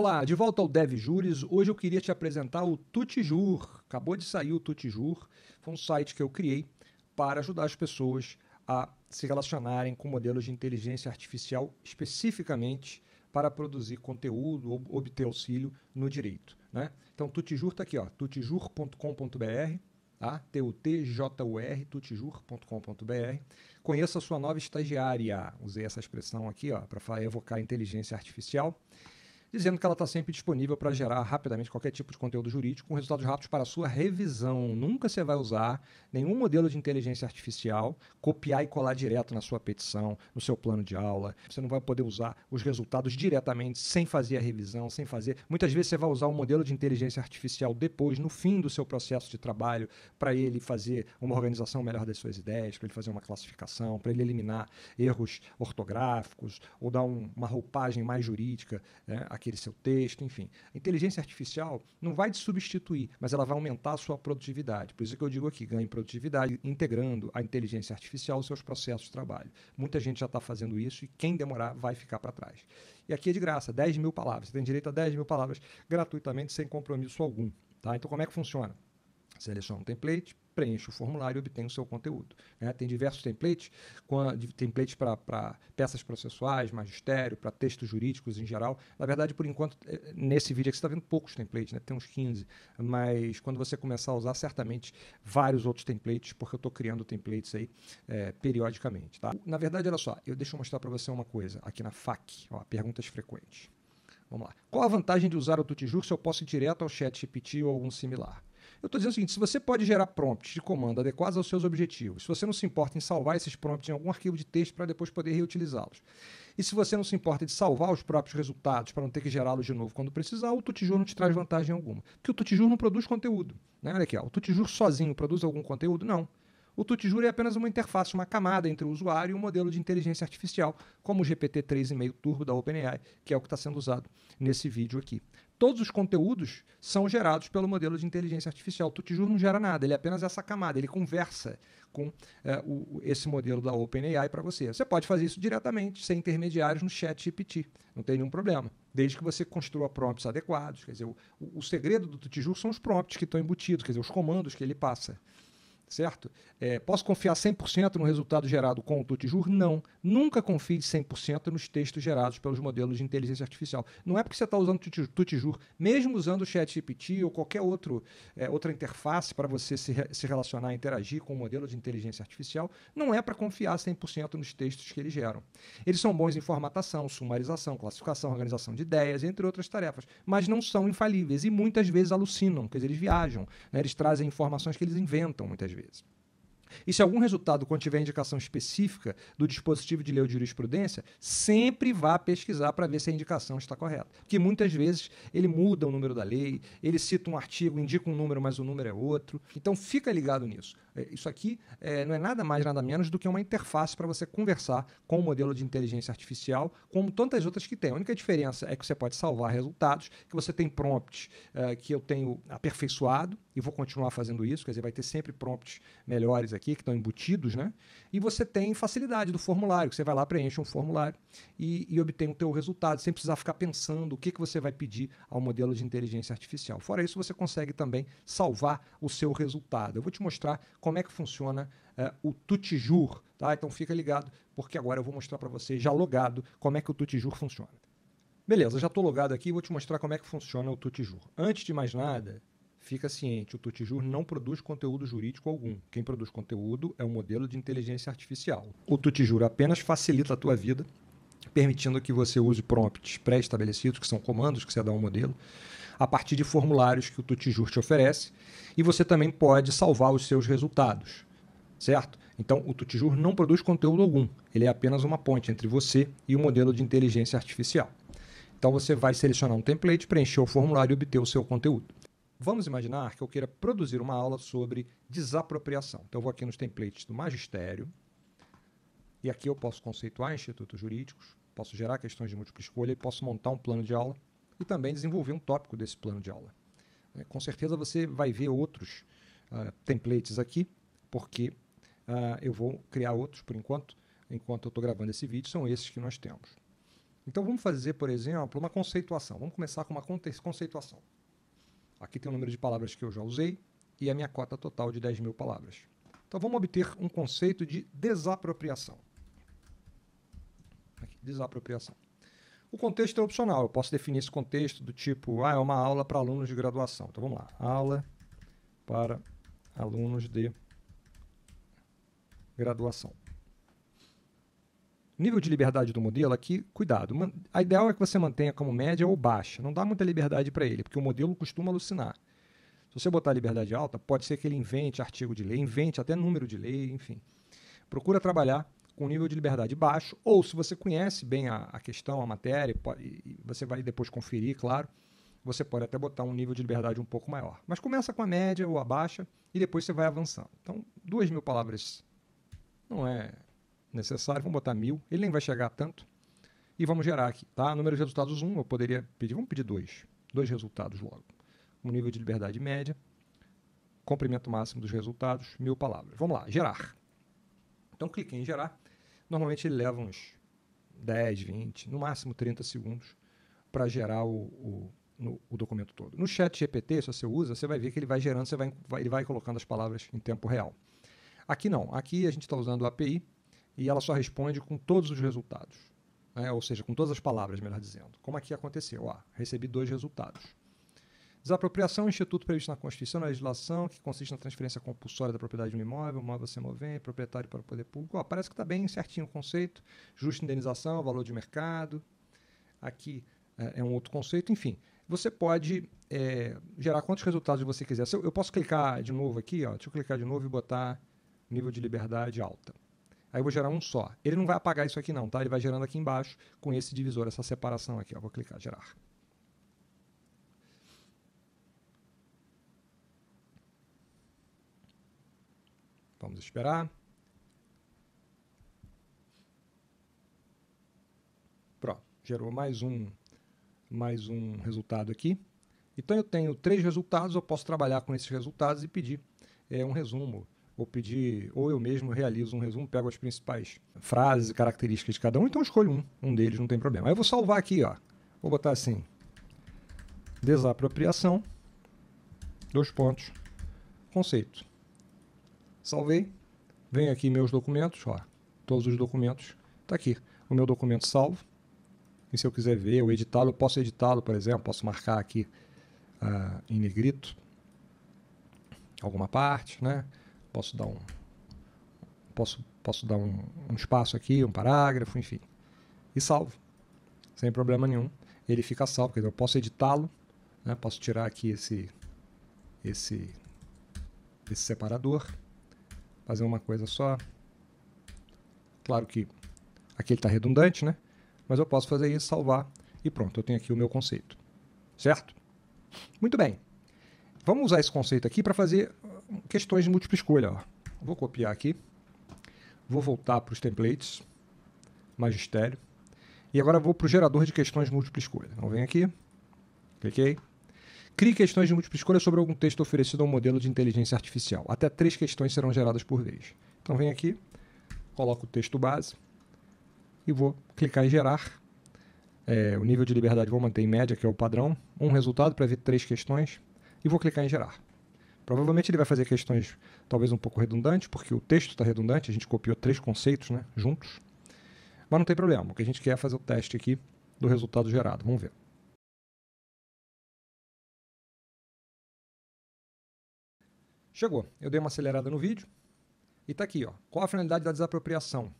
Olá, de volta ao Dev Júris. Hoje eu queria te apresentar o Tutijur. Acabou de sair o Tutijur. Foi um site que eu criei para ajudar as pessoas a se relacionarem com modelos de inteligência artificial especificamente para produzir conteúdo ou obter auxílio no direito. Né? Então, Tutijur está aqui, ó, tutijur.com.br, tá? T-U-T-J-U-R, tutijur.com.br. Conheça a sua nova estagiária. Usei essa expressão aqui ó, para evocar inteligência artificial dizendo que ela está sempre disponível para gerar rapidamente qualquer tipo de conteúdo jurídico com resultados rápidos para a sua revisão. Nunca você vai usar nenhum modelo de inteligência artificial, copiar e colar direto na sua petição, no seu plano de aula. Você não vai poder usar os resultados diretamente sem fazer a revisão, sem fazer. Muitas vezes você vai usar um modelo de inteligência artificial depois, no fim do seu processo de trabalho, para ele fazer uma organização melhor das suas ideias, para ele fazer uma classificação, para ele eliminar erros ortográficos ou dar um, uma roupagem mais jurídica. Né? aquele seu texto, enfim. A inteligência artificial não vai te substituir, mas ela vai aumentar a sua produtividade. Por isso que eu digo aqui, ganhe produtividade integrando a inteligência artificial aos seus processos de trabalho. Muita gente já está fazendo isso e quem demorar vai ficar para trás. E aqui é de graça, 10 mil palavras. Você tem direito a 10 mil palavras gratuitamente, sem compromisso algum. Tá? Então, como é que funciona? Seleciona um template, preencha o formulário e obtém o seu conteúdo. Né? Tem diversos templates, com templates para peças processuais, magistério, para textos jurídicos em geral. Na verdade, por enquanto, é, nesse vídeo aqui você está vendo poucos templates, né? tem uns 15, mas quando você começar a usar, certamente vários outros templates, porque eu estou criando templates aí é, periodicamente. Tá? Na verdade, olha só, eu deixo eu mostrar para você uma coisa aqui na FAQ, ó, perguntas frequentes. Vamos lá. Qual a vantagem de usar o Tutijur se eu posso ir direto ao chat GPT ou algum similar? Eu estou dizendo o seguinte: se você pode gerar prompts de comando adequados aos seus objetivos, se você não se importa em salvar esses prompts em algum arquivo de texto para depois poder reutilizá-los, e se você não se importa de salvar os próprios resultados para não ter que gerá-los de novo quando precisar, o Tutijur não te traz vantagem alguma. Porque o Tutijur não produz conteúdo. Né? Olha aqui, ó, o Tutijur sozinho produz algum conteúdo? Não. O Tutijur é apenas uma interface, uma camada entre o usuário e um modelo de inteligência artificial, como o GPT 3,5 Turbo da OpenAI, que é o que está sendo usado nesse vídeo aqui todos os conteúdos são gerados pelo modelo de inteligência artificial. O Tutijur não gera nada, ele é apenas essa camada, ele conversa com é, o, esse modelo da OpenAI para você. Você pode fazer isso diretamente, sem intermediários no chat GPT, não tem nenhum problema, desde que você construa prompts adequados. Quer dizer, o, o segredo do Tutijur são os prompts que estão embutidos, quer dizer, os comandos que ele passa certo? É, posso confiar 100% no resultado gerado com o Tutijur? Não. Nunca confie 100% nos textos gerados pelos modelos de inteligência artificial. Não é porque você está usando o Tutijur, mesmo usando o ChatGPT ou qualquer outro, é, outra interface para você se, se relacionar e interagir com o modelo de inteligência artificial, não é para confiar 100% nos textos que eles geram. Eles são bons em formatação, sumarização, classificação, organização de ideias, entre outras tarefas, mas não são infalíveis e muitas vezes alucinam, quer dizer, eles viajam, né? eles trazem informações que eles inventam muitas vezes. vezes. E se algum resultado contiver indicação específica do dispositivo de lei ou de jurisprudência, sempre vá pesquisar para ver se a indicação está correta. Porque muitas vezes ele muda o número da lei, ele cita um artigo, indica um número, mas o número é outro. Então fica ligado nisso. É, isso aqui é, não é nada mais, nada menos do que uma interface para você conversar com o modelo de inteligência artificial, como tantas outras que tem. A única diferença é que você pode salvar resultados, que você tem prompts é, que eu tenho aperfeiçoado e vou continuar fazendo isso, quer dizer, vai ter sempre prompts melhores aqui aqui que estão embutidos, né? E você tem facilidade do formulário, você vai lá, preenche um formulário e, e obtém o teu resultado, sem precisar ficar pensando o que, que você vai pedir ao modelo de inteligência artificial. Fora isso, você consegue também salvar o seu resultado. Eu vou te mostrar como é que funciona uh, o Tutijur, tá? Então fica ligado, porque agora eu vou mostrar para você, já logado, como é que o Tutijur funciona. Beleza, já estou logado aqui e vou te mostrar como é que funciona o Tutijur. Antes de mais nada, Fica ciente, o Tutijur não produz conteúdo jurídico algum. Quem produz conteúdo é o um modelo de inteligência artificial. O Tutijur apenas facilita a tua vida, permitindo que você use prompts pré-estabelecidos, que são comandos que você dá ao modelo, a partir de formulários que o Tutijur te oferece, e você também pode salvar os seus resultados, certo? Então, o Tutijur não produz conteúdo algum, ele é apenas uma ponte entre você e o modelo de inteligência artificial. Então, você vai selecionar um template, preencher o formulário e obter o seu conteúdo. Vamos imaginar que eu queira produzir uma aula sobre desapropriação. Então, eu vou aqui nos templates do magistério, e aqui eu posso conceituar institutos jurídicos, posso gerar questões de múltipla escolha e posso montar um plano de aula e também desenvolver um tópico desse plano de aula. É, com certeza você vai ver outros uh, templates aqui, porque uh, eu vou criar outros por enquanto, enquanto eu estou gravando esse vídeo, são esses que nós temos. Então vamos fazer, por exemplo, uma conceituação. Vamos começar com uma conceituação. Aqui tem o número de palavras que eu já usei e a minha cota total de 10 mil palavras. Então vamos obter um conceito de desapropriação. Aqui, desapropriação. O contexto é opcional, eu posso definir esse contexto do tipo, ah, é uma aula para alunos de graduação. Então vamos lá, aula para alunos de graduação nível de liberdade do modelo aqui, cuidado. A ideal é que você mantenha como média ou baixa. Não dá muita liberdade para ele, porque o modelo costuma alucinar. Se você botar liberdade alta, pode ser que ele invente artigo de lei, invente até número de lei, enfim. Procura trabalhar com nível de liberdade baixo, ou se você conhece bem a, a questão, a matéria, pode, e você vai depois conferir, claro, você pode até botar um nível de liberdade um pouco maior. Mas começa com a média ou a baixa e depois você vai avançando. Então, duas mil palavras não é necessário, vamos botar mil, ele nem vai chegar a tanto. E vamos gerar aqui, tá? Número de resultados 1, eu poderia pedir, vamos pedir dois, dois resultados logo. Um nível de liberdade média, comprimento máximo dos resultados, mil palavras. Vamos lá, gerar. Então clique em gerar. Normalmente ele leva uns 10, 20, no máximo 30 segundos para gerar o, o, no, o, documento todo. No chat GPT, se você usa, você vai ver que ele vai gerando, você vai, ele vai colocando as palavras em tempo real. Aqui não, aqui a gente está usando a API, e ela só responde com todos os resultados. Né? Ou seja, com todas as palavras, melhor dizendo. Como aqui aconteceu? Ah, recebi dois resultados. Desapropriação é instituto previsto na Constituição, na legislação, que consiste na transferência compulsória da propriedade de um imóvel, móvel sem movente, proprietário para o poder público. Ó, parece que está bem certinho o conceito. Justa indenização, valor de mercado. Aqui é, é um outro conceito. Enfim, você pode é, gerar quantos resultados você quiser. Eu, eu, posso clicar de novo aqui, ó, deixa eu clicar de novo e botar nível de liberdade alta. Aí eu vou gerar um só. Ele não vai apagar isso aqui não, tá? Ele vai gerando aqui embaixo com esse divisor, essa separação aqui. Ó. Vou clicar gerar. Vamos esperar. Pronto, gerou mais um, mais um resultado aqui. Então eu tenho três resultados, eu posso trabalhar com esses resultados e pedir é, um resumo ou pedir, ou eu mesmo realizo um resumo, pego as principais frases e características de cada um, então escolho um, um deles, não tem problema. Aí eu vou salvar aqui, ó. Vou botar assim: desapropriação, dois pontos, conceito. Salvei. vem aqui meus documentos, ó. Todos os documentos. Tá aqui. O meu documento salvo. E se eu quiser ver ou editá-lo, eu posso editá-lo, por exemplo, posso marcar aqui uh, em negrito alguma parte, né? Posso dar um posso posso dar um, um espaço aqui, um parágrafo, enfim. E salvo. Sem problema nenhum. Ele fica salvo, quer dizer, eu posso editá-lo, né? Posso tirar aqui esse esse esse separador, fazer uma coisa só. Claro que aqui ele está redundante, né? Mas eu posso fazer isso, salvar e pronto, eu tenho aqui o meu conceito. Certo? Muito bem. Vamos usar esse conceito aqui para fazer questões de múltipla escolha. Ó. Vou copiar aqui, vou voltar para os templates, magistério, e agora vou para o gerador de questões de múltipla escolha. Então vem aqui, cliquei. Crie questões de múltipla escolha sobre algum texto oferecido a um modelo de inteligência artificial. Até três questões serão geradas por vez. Então vem aqui, coloco o texto base e vou clicar em gerar. É, o nível de liberdade vou manter em média, que é o padrão. Um resultado para ver três questões. E vou clicar em gerar. Provavelmente ele vai fazer questões talvez um pouco redundantes, porque o texto está redundante, a gente copiou três conceitos né, juntos. Mas não tem problema, o que a gente quer é fazer o teste aqui do resultado gerado. Vamos ver. Chegou. Eu dei uma acelerada no vídeo. E está aqui, ó. Qual a finalidade da desapropriação?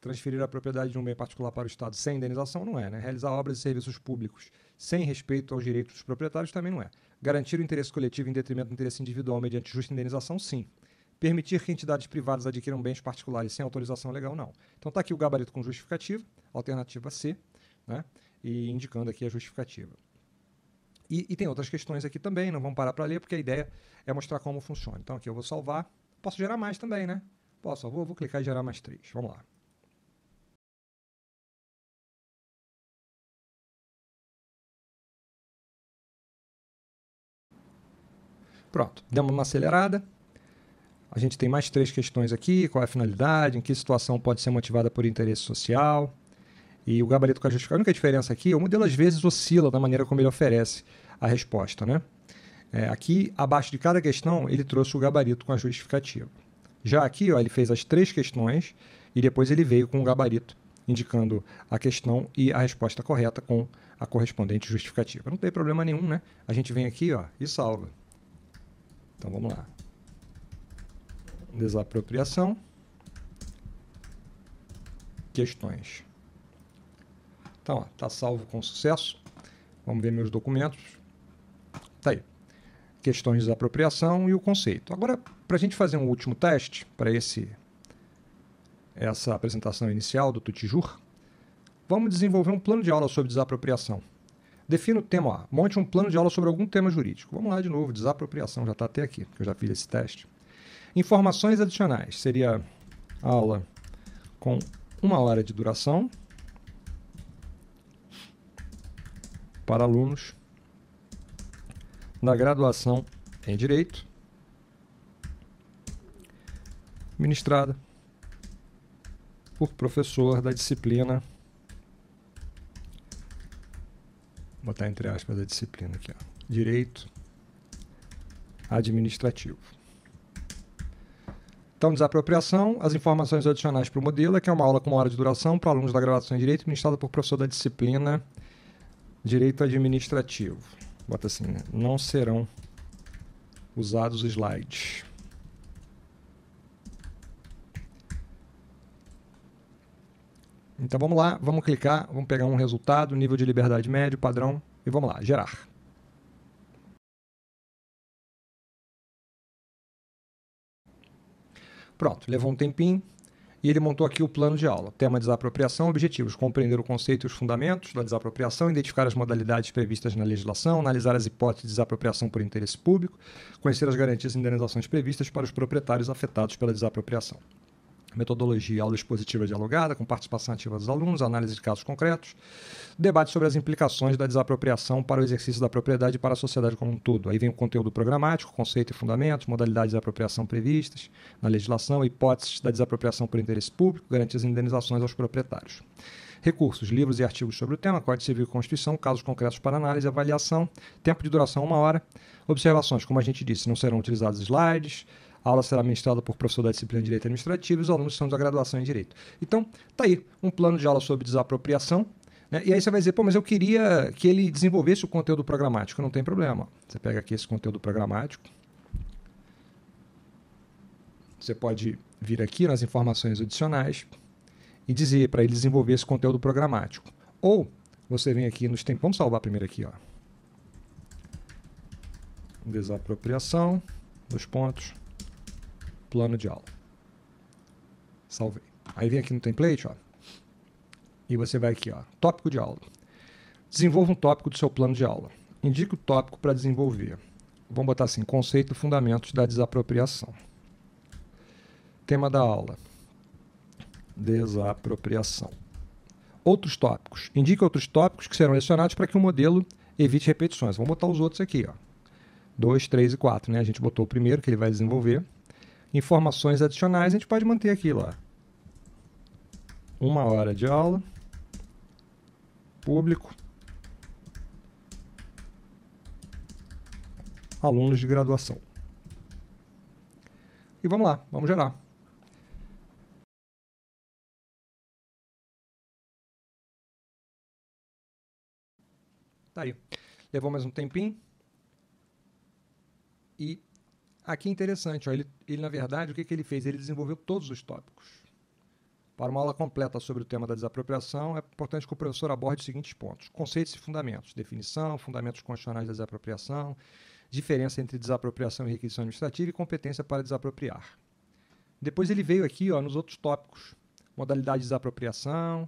Transferir a propriedade de um bem particular para o Estado sem indenização? Não é, né? Realizar obras e serviços públicos sem respeito aos direitos dos proprietários também não é. Garantir o interesse coletivo em detrimento do interesse individual mediante justa indenização, sim. Permitir que entidades privadas adquiram bens particulares sem autorização legal, não. Então está aqui o gabarito com justificativa, alternativa C, né? e indicando aqui a justificativa. E, e tem outras questões aqui também, não vamos parar para ler, porque a ideia é mostrar como funciona. Então aqui eu vou salvar, posso gerar mais também, né? Posso, vou, vou clicar em gerar mais três. Vamos lá. Pronto, demos uma acelerada. A gente tem mais três questões aqui: qual é a finalidade, em que situação pode ser motivada por interesse social. E o gabarito com a justificativa. A única diferença aqui é o modelo às vezes oscila da maneira como ele oferece a resposta. Né? É, aqui, abaixo de cada questão, ele trouxe o gabarito com a justificativa. Já aqui, ó, ele fez as três questões e depois ele veio com o gabarito, indicando a questão e a resposta correta com a correspondente justificativa. Não tem problema nenhum, né? A gente vem aqui ó, e salva. Então vamos lá. Desapropriação. Questões. Então, está salvo com sucesso. Vamos ver meus documentos. Tá aí. Questões de desapropriação e o conceito. Agora, para a gente fazer um último teste para esse essa apresentação inicial do Tutijur, vamos desenvolver um plano de aula sobre desapropriação. Defina o tema, ó, monte um plano de aula sobre algum tema jurídico. Vamos lá de novo, desapropriação, já está até aqui, que eu já fiz esse teste. Informações adicionais, seria aula com uma hora de duração para alunos da graduação em Direito, ministrada por professor da disciplina botar entre aspas a disciplina aqui, ó. Direito administrativo. Então, desapropriação, as informações adicionais para o modelo, que é uma aula com uma hora de duração para alunos da graduação em Direito, ministrada por professor da disciplina Direito Administrativo. Bota assim, né? Não serão usados slides. Então vamos lá, vamos clicar, vamos pegar um resultado, nível de liberdade médio, padrão, e vamos lá, gerar. Pronto, levou um tempinho e ele montou aqui o plano de aula. Tema desapropriação, objetivos, compreender o conceito e os fundamentos da desapropriação, identificar as modalidades previstas na legislação, analisar as hipóteses de desapropriação por interesse público, conhecer as garantias e indenizações previstas para os proprietários afetados pela desapropriação metodologia aula expositiva dialogada, com participação ativa dos alunos, análise de casos concretos, debate sobre as implicações da desapropriação para o exercício da propriedade e para a sociedade como um todo. Aí vem o conteúdo programático, conceito e fundamentos, modalidades de apropriação previstas na legislação, hipóteses da desapropriação por interesse público, garantias e indenizações aos proprietários. Recursos, livros e artigos sobre o tema, Código Civil e Constituição, casos concretos para análise e avaliação, tempo de duração uma hora. Observações, como a gente disse, não serão utilizados slides, a aula será ministrada por professor da disciplina de Direito Administrativo e os alunos são da graduação em Direito. Então, tá aí, um plano de aula sobre desapropriação. Né? E aí você vai dizer, pô, mas eu queria que ele desenvolvesse o conteúdo programático. Não tem problema. Você pega aqui esse conteúdo programático. Você pode vir aqui nas informações adicionais e dizer para ele desenvolver esse conteúdo programático. Ou você vem aqui nos tempos. Vamos salvar primeiro aqui, ó. Desapropriação, dois pontos plano de aula. Salvei. Aí vem aqui no template, ó. E você vai aqui, ó, tópico de aula. Desenvolva um tópico do seu plano de aula. Indique o tópico para desenvolver. Vamos botar assim, conceito e fundamentos da desapropriação. Tema da aula. Desapropriação. Outros tópicos. Indique outros tópicos que serão lecionados para que o modelo evite repetições. Vamos botar os outros aqui, ó. 2, 3 e 4, né? A gente botou o primeiro que ele vai desenvolver informações adicionais, a gente pode manter aqui lá. Uma hora de aula, público, alunos de graduação. E vamos lá, vamos gerar. Tá aí. Levou mais um tempinho. E Aqui é interessante, ó, ele, ele na verdade, o que, que ele fez? Ele desenvolveu todos os tópicos. Para uma aula completa sobre o tema da desapropriação, é importante que o professor aborde os seguintes pontos: conceitos e fundamentos, definição, fundamentos constitucionais da desapropriação, diferença entre desapropriação e requisição administrativa e competência para desapropriar. Depois ele veio aqui ó, nos outros tópicos: modalidade de desapropriação,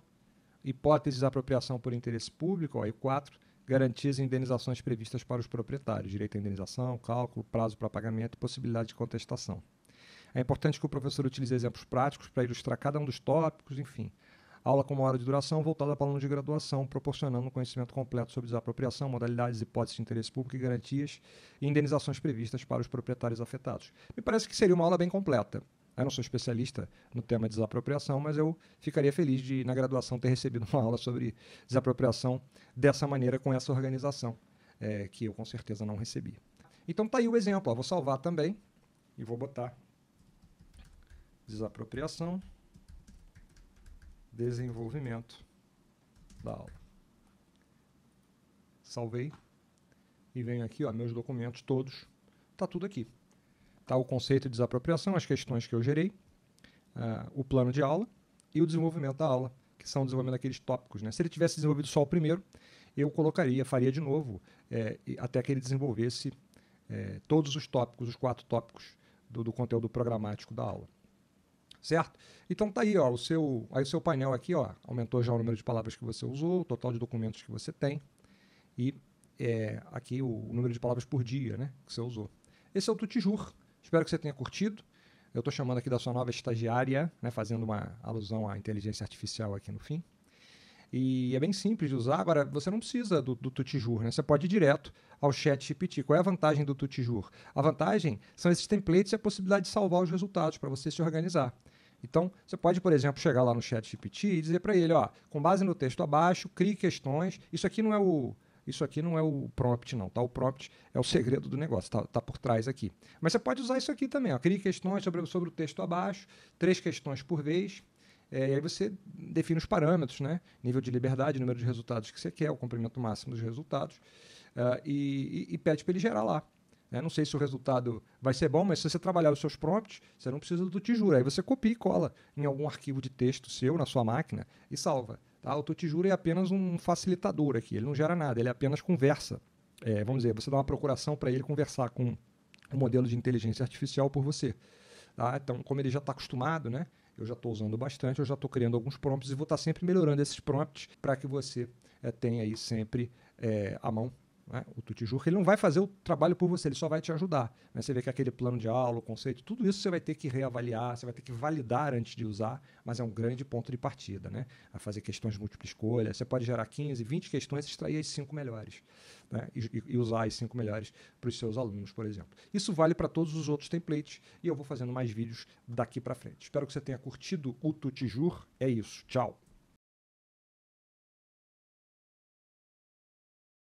hipótese de desapropriação por interesse público, ó, e 4 Garantias, e indenizações previstas para os proprietários, direito à indenização, cálculo, prazo para pagamento e possibilidade de contestação. É importante que o professor utilize exemplos práticos para ilustrar cada um dos tópicos, enfim. Aula com uma hora de duração voltada para alunos de graduação, proporcionando um conhecimento completo sobre desapropriação, modalidades, hipóteses de interesse público e garantias e indenizações previstas para os proprietários afetados. Me parece que seria uma aula bem completa. Eu não sou especialista no tema de desapropriação, mas eu ficaria feliz de, na graduação, ter recebido uma aula sobre desapropriação dessa maneira, com essa organização, é, que eu com certeza não recebi. Então tá aí o exemplo. Ó. Vou salvar também e vou botar desapropriação, desenvolvimento da aula. Salvei e venho aqui, ó, meus documentos todos. Tá tudo aqui. Tá? O conceito de desapropriação, as questões que eu gerei, uh, o plano de aula e o desenvolvimento da aula, que são o desenvolvimento daqueles tópicos. Né? Se ele tivesse desenvolvido só o primeiro, eu colocaria, faria de novo, é, até que ele desenvolvesse é, todos os tópicos, os quatro tópicos do, do conteúdo programático da aula certo? Então tá aí, ó, o seu, aí o seu painel aqui, ó, aumentou já o número de palavras que você usou, o total de documentos que você tem e é, aqui o, o, número de palavras por dia, né, que você usou. Esse é o Tutijur, Espero que você tenha curtido. Eu estou chamando aqui da sua nova estagiária, né, fazendo uma alusão à inteligência artificial aqui no fim. E é bem simples de usar. Agora, você não precisa do, do Tutijur, né? Você pode ir direto ao chat GPT. Qual é a vantagem do Tutijur? A vantagem são esses templates e a possibilidade de salvar os resultados para você se organizar. Então, você pode, por exemplo, chegar lá no chat GPT e dizer para ele, ó, com base no texto abaixo, crie questões. Isso aqui não é o isso aqui não é o prompt, não, tá? O prompt é o segredo do negócio, tá, tá por trás aqui. Mas você pode usar isso aqui também, ó. Crie questões sobre, sobre o texto abaixo, três questões por vez. É, e aí você define os parâmetros, né? Nível de liberdade, número de resultados que você quer, o comprimento máximo dos resultados. Uh, e, e, e pede para ele gerar lá. Né? não sei se o resultado vai ser bom, mas se você trabalhar os seus prompts, você não precisa do Tijura. Aí você copia e cola em algum arquivo de texto seu, na sua máquina, e salva. Tá? O Tutijuro é apenas um facilitador aqui, ele não gera nada, ele é apenas conversa. É, vamos dizer, você dá uma procuração para ele conversar com um modelo de inteligência artificial por você. Tá? Então, como ele já está acostumado, né? eu já estou usando bastante, eu já estou criando alguns prompts e vou estar tá sempre melhorando esses prompts para que você é, tenha aí sempre é, à mão né? O que ele não vai fazer o trabalho por você, ele só vai te ajudar. Mas né? você vê que aquele plano de aula, o conceito, tudo isso você vai ter que reavaliar, você vai ter que validar antes de usar, mas é um grande ponto de partida. Né? A fazer questões de múltipla escolha, você pode gerar 15, 20 questões extrair as cinco melhores. Né? E, e usar as cinco melhores para os seus alunos, por exemplo. Isso vale para todos os outros templates e eu vou fazendo mais vídeos daqui para frente. Espero que você tenha curtido o Tutijur. É isso. Tchau.